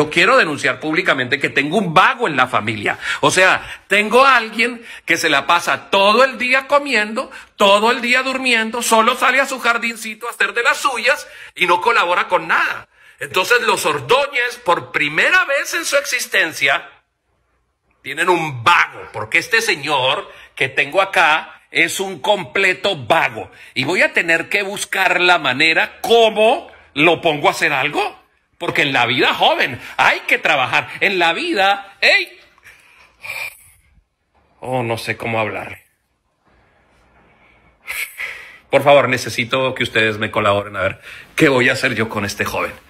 Yo quiero denunciar públicamente que tengo un vago en la familia. O sea, tengo a alguien que se la pasa todo el día comiendo, todo el día durmiendo, solo sale a su jardincito a hacer de las suyas y no colabora con nada. Entonces los Ordóñez, por primera vez en su existencia, tienen un vago, porque este señor que tengo acá es un completo vago. Y voy a tener que buscar la manera como lo pongo a hacer algo. Porque en la vida joven hay que trabajar. En la vida, ey. Oh, no sé cómo hablar. Por favor, necesito que ustedes me colaboren a ver qué voy a hacer yo con este joven.